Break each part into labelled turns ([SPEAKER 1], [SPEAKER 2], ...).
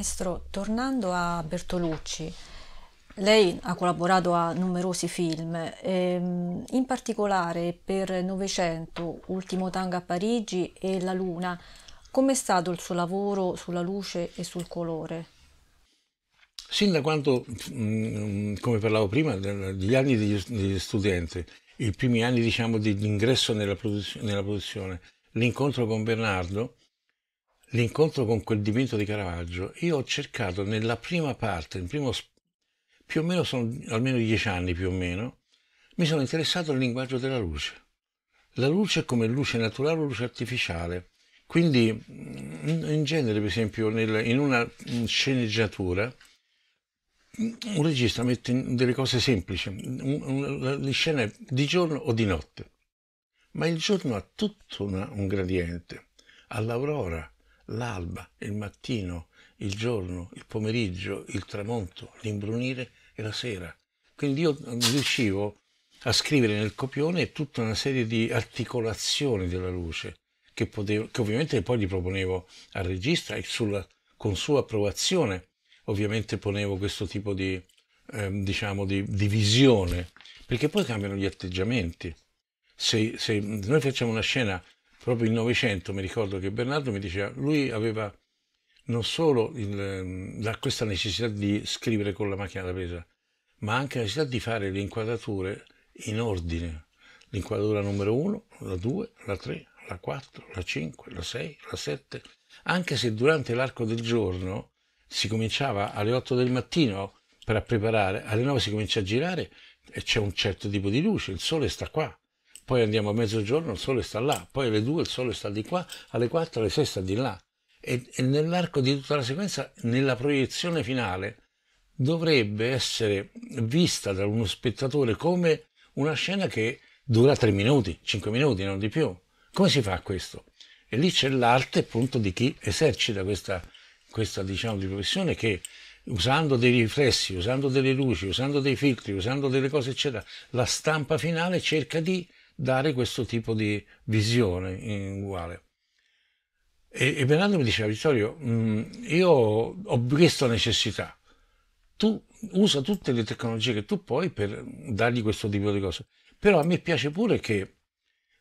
[SPEAKER 1] maestro, tornando a Bertolucci, lei ha collaborato a numerosi film, ehm, in particolare per Novecento, Ultimo Tango a Parigi e La Luna. Com'è stato il suo lavoro sulla luce e sul colore? Sin da quando, mm, come parlavo prima, gli anni di studente, i primi anni diciamo, di ingresso nella, nella produzione, l'incontro con Bernardo, l'incontro con quel dipinto di Caravaggio, io ho cercato nella prima parte, nel primo, più o meno sono almeno dieci anni più o meno, mi sono interessato al linguaggio della luce. La luce come luce naturale o luce artificiale. Quindi in genere, per esempio, nel, in una sceneggiatura, un regista mette delle cose semplici, le scene di giorno o di notte, ma il giorno ha tutto una, un gradiente, all'aurora, l'alba, il mattino, il giorno, il pomeriggio, il tramonto, l'imbrunire e la sera. Quindi io mm, riuscivo a scrivere nel copione tutta una serie di articolazioni della luce che, potevo, che ovviamente poi gli proponevo al regista e sulla, con sua approvazione ovviamente ponevo questo tipo di, ehm, diciamo, di, di visione, perché poi cambiano gli atteggiamenti. Se, se noi facciamo una scena proprio il Novecento, mi ricordo che Bernardo mi diceva, lui aveva non solo il, mm, la, questa necessità di scrivere con la macchina da presa, ma anche la necessità di fare le inquadrature in ordine. L'inquadratura numero 1, la 2, la 3, la 4, la 5, la 6, la 7, anche se durante l'arco del giorno si cominciava alle 8 del mattino per preparare, alle 9 si comincia a girare e c'è un certo tipo di luce, il sole sta qua, poi andiamo a mezzogiorno, il sole sta là, poi alle 2 il sole sta di qua, alle 4, alle 6 sta di là. E, e nell'arco di tutta la sequenza, nella proiezione finale, dovrebbe essere vista da uno spettatore come una scena che dura 3 minuti, 5 minuti, non di più. Come si fa questo? E lì c'è l'arte appunto di chi esercita questa, questa diciamo, di professione che usando dei riflessi, usando delle luci, usando dei filtri, usando delle cose eccetera, la stampa finale cerca di dare questo tipo di visione in uguale. E, e Bernardo mi diceva, Vittorio, mh, mm, io ho questa necessità, tu usa tutte le tecnologie che tu puoi per dargli questo tipo di cose. Però a me piace pure che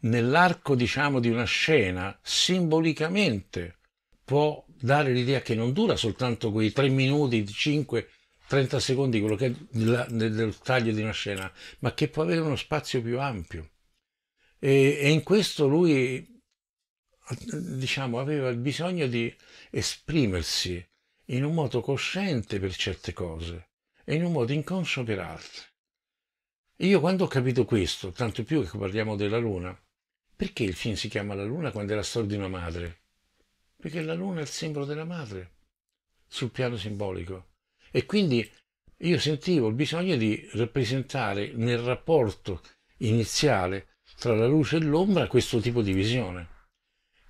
[SPEAKER 1] nell'arco, diciamo, di una scena, simbolicamente può dare l'idea che non dura soltanto quei 3 minuti, 5, 30 secondi, quello che è del taglio di una scena, ma che può avere uno spazio più ampio e, e in questo lui diciamo, aveva il bisogno di esprimersi in un modo cosciente per certe cose e in un modo inconscio per altre. Io quando ho capito questo, tanto più che parliamo della Luna, perché il film si chiama La Luna quando è la storia di una madre? Perché la Luna è il simbolo della madre, sul piano simbolico. E quindi io sentivo il bisogno di rappresentare nel rapporto iniziale tra la luce e l'ombra questo tipo di visione.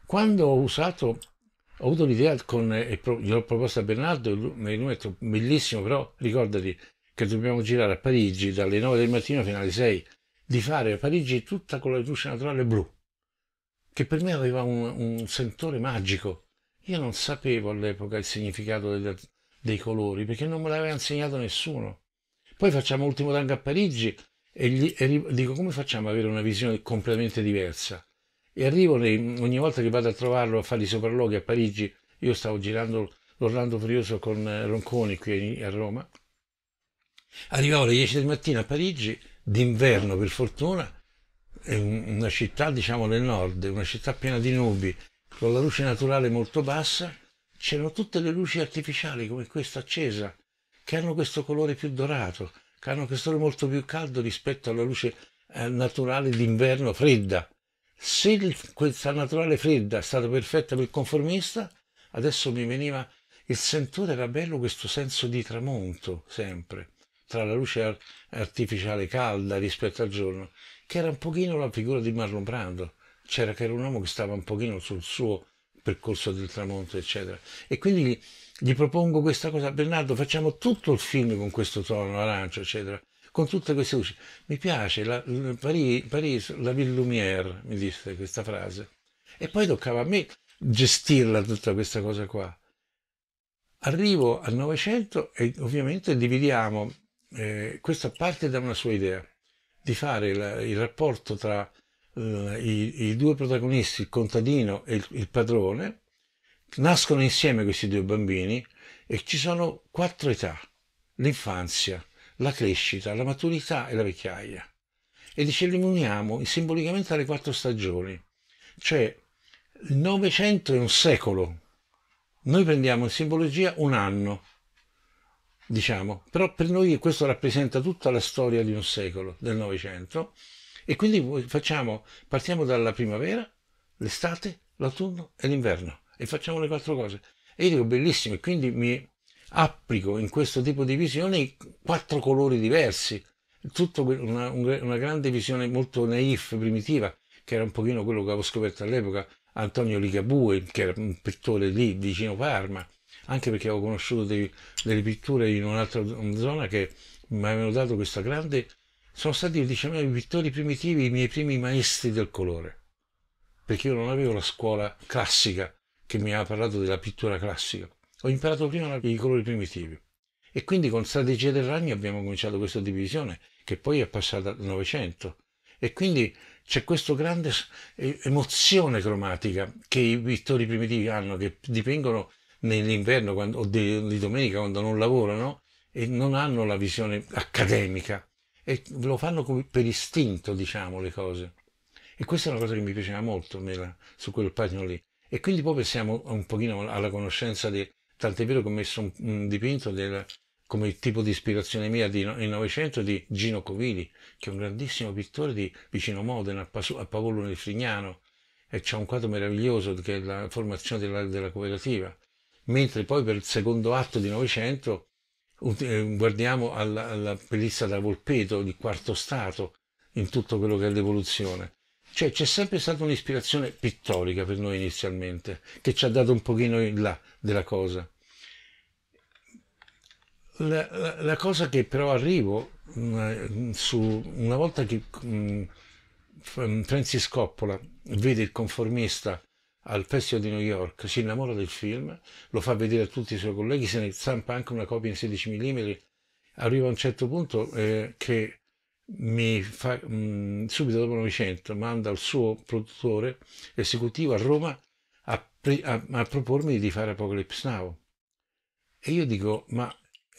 [SPEAKER 1] Quando ho usato, ho avuto l'idea con, eh, gliel'ho proposta a Bernardo, e lui mi ha detto bellissimo, però ricordati che dobbiamo girare a Parigi dalle 9 del mattino fino alle 6, di fare a Parigi tutta con la luce naturale blu, che per me aveva un, un sentore magico. Io non sapevo all'epoca il significato dei, dei colori, perché non me l'aveva insegnato nessuno. Poi facciamo l'ultimo Tango a Parigi, e, gli, e dico come facciamo ad avere una visione completamente diversa? E arrivo nei, ogni volta che vado a trovarlo a fare i sopralluoghi a Parigi, io stavo girando l'Orlando Furioso con eh, Ronconi qui a Roma, arrivavo alle 10 del mattino a Parigi, d'inverno per fortuna, una città diciamo nel nord, una città piena di nubi, con la luce naturale molto bassa, c'erano tutte le luci artificiali come questa accesa, che hanno questo colore più dorato, che hanno un castore molto più caldo rispetto alla luce eh, naturale d'inverno fredda. Se il, questa naturale fredda è stata perfetta per il conformista, adesso mi veniva il sentore, era bello questo senso di tramonto, sempre, tra la luce artificiale calda rispetto al giorno, che era un pochino la figura di Marlon Brando. C'era che era un uomo che stava un pochino sul suo percorso del tramonto, eccetera. E quindi gli, gli propongo questa cosa, Bernardo, facciamo tutto il film con questo tono arancio, eccetera, con tutte queste luci. Mi piace, la, Paris, Paris, la Ville Lumière, mi disse questa frase. E poi toccava a me gestirla tutta questa cosa qua. Arrivo al Novecento e ovviamente dividiamo, eh, questa parte da una sua idea, di fare la, il rapporto tra eh, i, i, due protagonisti, il contadino e il, il padrone, nascono insieme questi due bambini e ci sono quattro età, l'infanzia, la crescita, la maturità e la vecchiaia. E dice li uniamo simbolicamente alle quattro stagioni, cioè il Novecento è un secolo, noi prendiamo in simbologia un anno, diciamo, però per noi questo rappresenta tutta la storia di un secolo, del Novecento, e quindi facciamo, partiamo dalla primavera, l'estate, l'autunno e l'inverno e facciamo le quattro cose. E io dico bellissimo, e quindi mi applico in questo tipo di visione quattro colori diversi, tutto una, una grande visione molto naif, primitiva, che era un pochino quello che avevo scoperto all'epoca, Antonio Ligabue, che era un pittore lì vicino Parma, anche perché avevo conosciuto dei, delle pitture in un'altra zona che mi avevano dato questa grande sono stati diciamo, i pittori primitivi i miei primi maestri del colore, perché io non avevo la scuola classica che mi ha parlato della pittura classica, ho imparato prima i colori primitivi. E quindi con Strategia del Ragno abbiamo cominciato questa divisione, che poi è passata al Novecento. E quindi c'è questa grande emozione cromatica che i pittori primitivi hanno, che dipingono nell'inverno quando, o di, di domenica quando non lavorano e non hanno la visione accademica e lo fanno per istinto, diciamo, le cose. E questa è una cosa che mi piaceva molto nella, su quel pagino lì. E quindi poi pensiamo un pochino alla conoscenza di... Tant'è vero che ho messo un, un dipinto del, come tipo di ispirazione mia di, nel Novecento di Gino Covili, che è un grandissimo pittore di vicino Modena, a, Pasu, a Paolo nel Frignano, e c'è un quadro meraviglioso che è la formazione della, della cooperativa. Mentre poi per il secondo atto di Novecento eh, guardiamo alla, alla pelissa da Volpeto di quarto stato in tutto quello che è l'evoluzione. Cioè c'è sempre stata un'ispirazione pittorica per noi inizialmente, che ci ha dato un pochino in là della cosa. La, la, la cosa che però arrivo, mh, mm, eh, su, una volta che mh, mm, Francis Coppola vede il conformista al Festival di New York, si innamora del film, lo fa vedere a tutti i suoi colleghi, se ne stampa anche una copia in 16 mm, arriva a un certo punto eh, che mi fa, mh, mm, subito dopo il Novecento manda il suo produttore esecutivo a Roma a, a, a, propormi di fare Apocalypse Now. E io dico, ma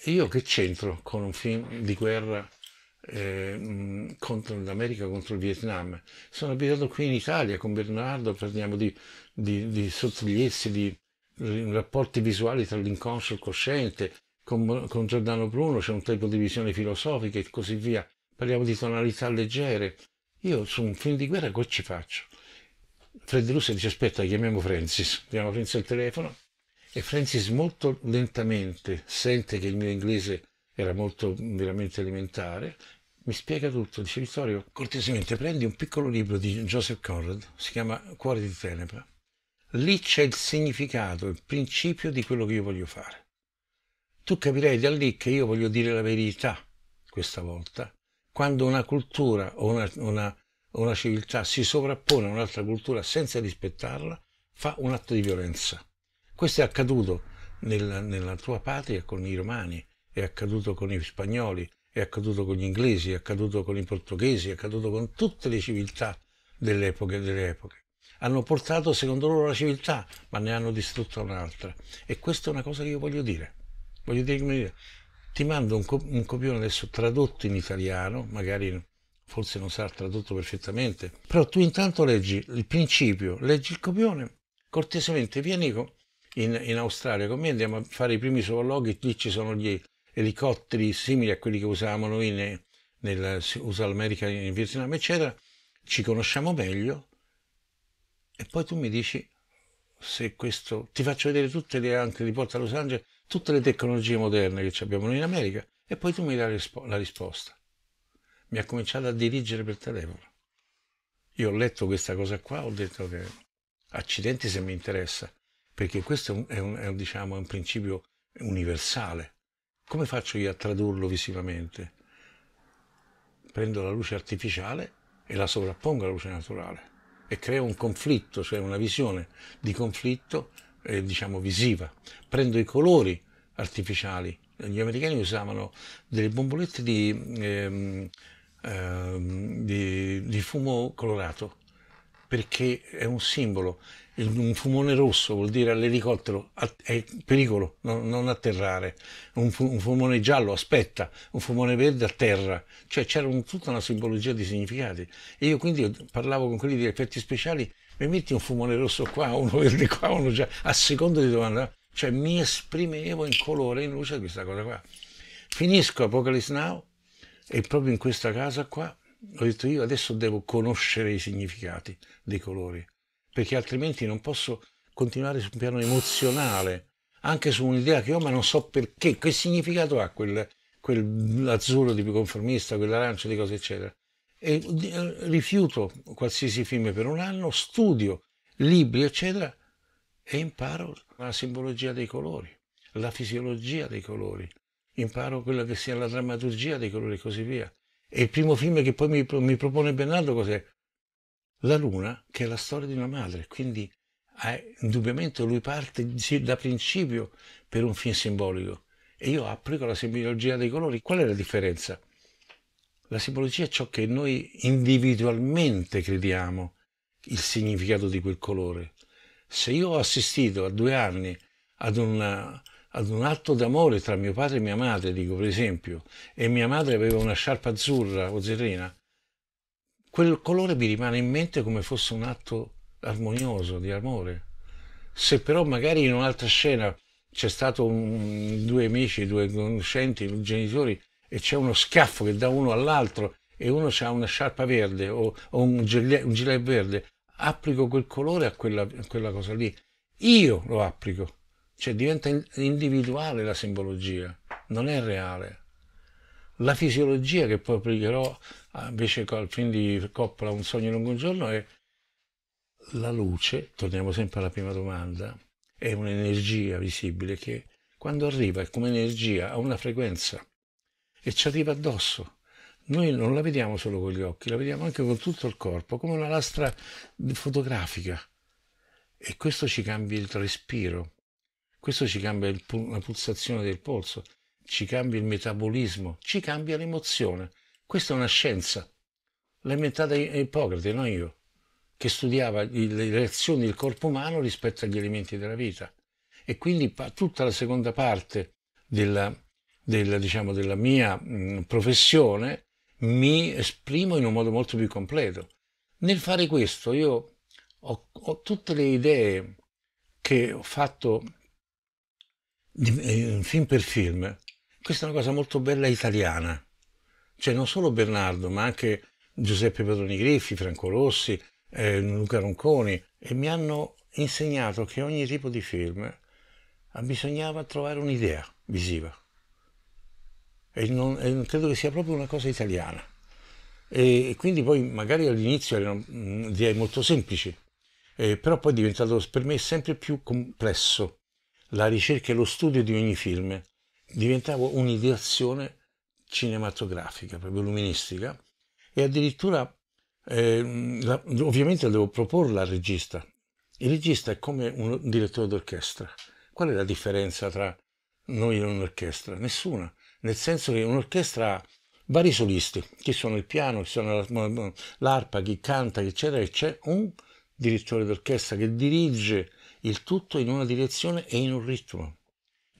[SPEAKER 1] io che c'entro con un film di guerra eh, contro l'America, contro il Vietnam. Sono abitato qui in Italia con Bernardo, parliamo di, di, di sottigliezze, di rapporti visuali tra l'inconscio e il cosciente, con, con Giordano Bruno c'è un tipo di visione filosofica e così via. Parliamo di tonalità leggere. Io su un film di guerra cosa ci faccio? Freddy Russo dice aspetta, chiamiamo Francis, chiamiamo Francis al telefono e Francis molto lentamente sente che il mio inglese era molto mm, veramente elementare, mi spiega tutto. Dice Vittorio, cortesemente prendi un piccolo libro di Joseph Conrad, si chiama Cuore di Tenebra. Lì c'è il significato, il principio di quello che io voglio fare. Tu capirei da lì che io voglio dire la verità questa volta. Quando una cultura o una, una, una civiltà si sovrappone a un'altra cultura senza rispettarla, fa un atto di violenza. Questo è accaduto nella, nella tua patria con i romani, è accaduto con gli spagnoli, è accaduto con gli inglesi, è accaduto con i portoghesi, è accaduto con tutte le civiltà delle epoche, delle epoche. Hanno portato secondo loro la civiltà, ma ne hanno distrutta un'altra. E questa è una cosa che io voglio dire. Voglio dire, dire ti mando un, co- un copione adesso tradotto in italiano, magari forse non sarà tradotto perfettamente, però tu intanto leggi il principio, leggi il copione, cortesemente vieni in, in Australia con me, andiamo a fare i primi sopralluoghi, lì ci sono gli, elicotteri simili a quelli che usavamo noi ne, nel USA America in Vietnam, eccetera, ci conosciamo meglio e poi tu mi dici se questo ti faccio vedere tutte le anche di Porta Los Angeles tutte le tecnologie moderne che abbiamo noi in America e poi tu mi dai la risposta mi ha cominciato a dirigere per telefono io ho letto questa cosa qua ho detto che accidenti se mi interessa perché questo è un, è un, è un, diciamo, è un principio universale come faccio io a tradurlo visivamente? Prendo la luce artificiale e la sovrappongo alla luce naturale e creo un conflitto, cioè una visione di conflitto, eh, diciamo, visiva. Prendo i colori artificiali. Gli americani usavano delle bombolette di, ehm, ehm, di, di fumo colorato perché è un simbolo un fumone rosso vuol dire all'elicottero è pericolo, non, non atterrare, un, fu, un, fumone giallo aspetta, un fumone verde atterra, cioè c'era un, tutta una simbologia di significati e io quindi parlavo con quelli di effetti speciali, mi metti un fumone rosso qua, uno verde qua, uno già, a seconda di dove andava, cioè mi esprimevo in colore, in luce questa cosa qua. Finisco Apocalypse Now e proprio in questa casa qua ho detto io adesso devo conoscere i significati dei colori perché altrimenti non posso continuare su un piano emozionale, anche su un'idea che ho, ma non so perché, che significato ha quel, quell'azzurro di più conformista, quell'arancio di cose eccetera. E eh, rifiuto qualsiasi film per un anno, studio libri eccetera e imparo la simbologia dei colori, la fisiologia dei colori, imparo quella che sia la drammaturgia dei colori e così via. E il primo film che poi mi, mi propone Bernardo cos'è? la luna che è la storia di una madre, quindi eh, indubbiamente lui parte da principio per un fine simbolico e io applico la simbologia dei colori. Qual è la differenza? La simbologia è ciò che noi individualmente crediamo il significato di quel colore. Se io ho assistito a due anni ad, una, ad un atto d'amore tra mio padre e mia madre, dico per esempio, e mia madre aveva una sciarpa azzurra o zerrina, quel colore mi rimane in mente come fosse un atto armonioso di amore. Se però magari in un'altra scena c'è stato un, due amici, due conoscenti, due genitori e c'è uno schiaffo che dà uno all'altro e uno ha una sciarpa verde o, o un, gilet, un, gilet, verde, applico quel colore a quella, a quella cosa lì. Io lo applico, cioè diventa individuale la simbologia, non è reale. La fisiologia che poi applicherò ah, invece al film di Coppola Un sogno lungo un giorno è la luce, torniamo sempre alla prima domanda, è un'energia visibile che quando arriva è come energia, ha una frequenza e ci arriva addosso. Noi non la vediamo solo con gli occhi, la vediamo anche con tutto il corpo, come una lastra fotografica. E questo ci cambia il respiro, questo ci cambia la pulsazione del polso, ci cambia il metabolismo, ci cambia l'emozione. Questa è una scienza. L'ha inventata Ippocrate, non io, che studiava le reazioni del corpo umano rispetto agli elementi della vita. E quindi tutta la seconda parte della, della, diciamo, della mia mh, mm, professione mi esprimo in un modo molto più completo. Nel fare questo io ho, ho tutte le idee che ho fatto di, eh, film per film, questa è una cosa molto bella italiana. Cioè non solo Bernardo, ma anche Giuseppe Padroni Griffi, Franco Rossi, eh, Luca Ronconi, e mi hanno insegnato che ogni tipo di film ah, bisognava trovare un'idea visiva. E non, e credo che sia proprio una cosa italiana. E, e quindi poi magari all'inizio erano mm, idee molto semplici, eh, però poi è diventato per me sempre più complesso la ricerca e lo studio di ogni film diventavo un'ideazione cinematografica, proprio luministica, e addirittura, eh, la, ovviamente, devo proporla al regista. Il regista è come un direttore d'orchestra. Qual è la differenza tra noi e un'orchestra? Nessuna, nel senso che un'orchestra ha vari solisti, chi sono il piano, chi sono l'arpa, chi canta, eccetera, e c'è un direttore d'orchestra che dirige il tutto in una direzione e in un ritmo.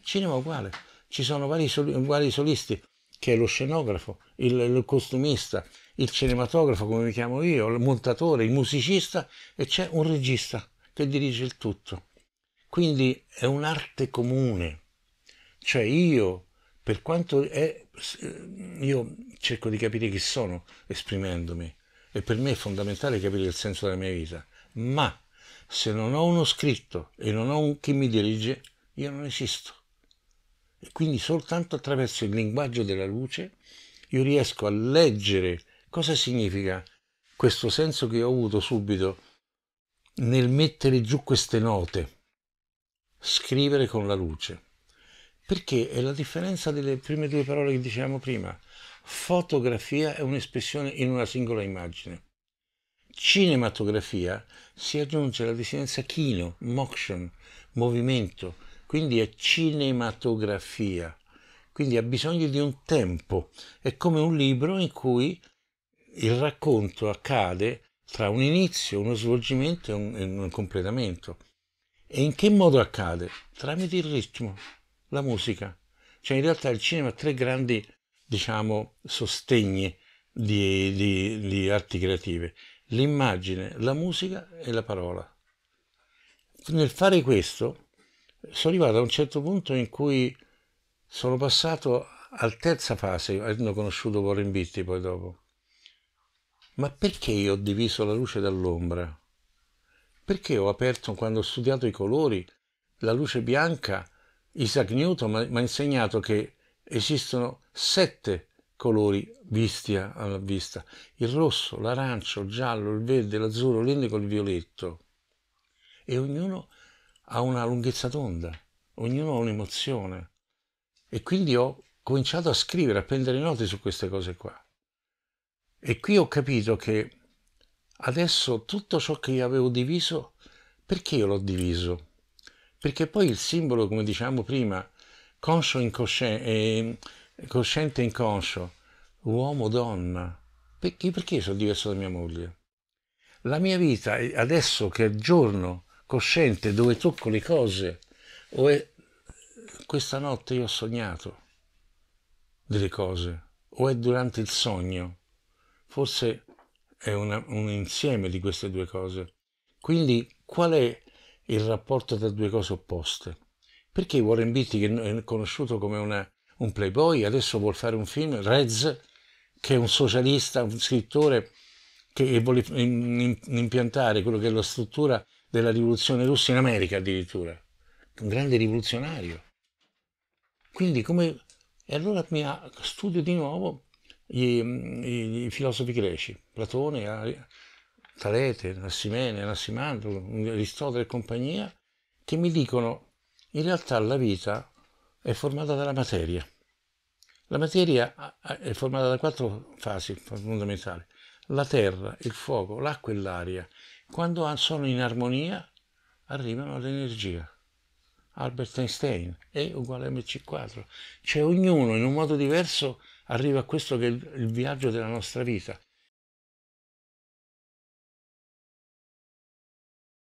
[SPEAKER 1] Cinema uguale ci sono vari, soli, vari solisti, che è lo scenografo, il, il, costumista, il cinematografo, come mi chiamo io, il montatore, il musicista e c'è un regista che dirige il tutto. Quindi è un'arte comune. Cioè io, per quanto è, io cerco di capire chi sono esprimendomi e per me è fondamentale capire il senso della mia vita, ma se non ho uno scritto e non ho un chi mi dirige, io non esisto. E quindi soltanto attraverso il linguaggio della luce io riesco a leggere cosa significa questo senso che ho avuto subito nel mettere giù queste note, scrivere con la luce. Perché è la differenza delle prime due parole che dicevamo prima. Fotografia è un'espressione in una singola immagine. Cinematografia si aggiunge alla desinenza chino, motion, movimento, quindi è cinematografia, quindi ha bisogno di un tempo, è come un libro in cui il racconto accade tra un inizio, uno svolgimento e un, e un completamento. E in che modo accade? Tramite il ritmo, la musica. Cioè in realtà il cinema ha tre grandi, diciamo, sostegni di, di, di arti creative. L'immagine, la musica e la parola. Nel fare questo sono arrivato a un certo punto in cui sono passato al terza fase, avendo conosciuto Warren Beatty poi dopo. Ma perché io ho diviso la luce dall'ombra? Perché ho aperto, quando ho studiato i colori, la luce bianca, Isaac Newton mi ha insegnato che esistono sette colori visti alla vista. Il rosso, l'arancio, il giallo, il verde, l'azzurro, l'indico, il violetto. E ognuno ha una lunghezza tonda, ognuno ha un'emozione. E quindi ho cominciato a scrivere, a prendere note su queste cose qua. E qui ho capito che adesso tutto ciò che io avevo diviso, perché io l'ho diviso? Perché poi il simbolo, come diciamo prima, conscio incosciente, eh, cosciente inconscio, uomo-donna, perché, perché sono diverso da mia moglie? La mia vita, adesso che è giorno, cosciente dove tocco le cose. O è... Questa notte io ho sognato delle cose, o è durante il sogno. Forse è una, un insieme di queste due cose. Quindi qual è il rapporto tra due cose opposte? Perché Warren Beatty, che è conosciuto come una, un playboy, adesso vuole fare un film, Rez, che è un socialista, un scrittore, che vuole impiantare quello che è la struttura della rivoluzione russa in America addirittura, un grande rivoluzionario. Quindi come... E allora studio di nuovo i, i, i filosofi greci, Platone, Ari, Talete, Nassimene, Nassimandro, Aristotele e compagnia, che mi dicono in realtà la vita è formata dalla materia. La materia è formata da quattro fasi fondamentali, la terra, il fuoco, l'acqua e l'aria, quando sono in armonia arrivano all'energia. Albert Einstein E uguale mc 4 Cioè ognuno in un modo diverso arriva a questo che è il viaggio della nostra vita.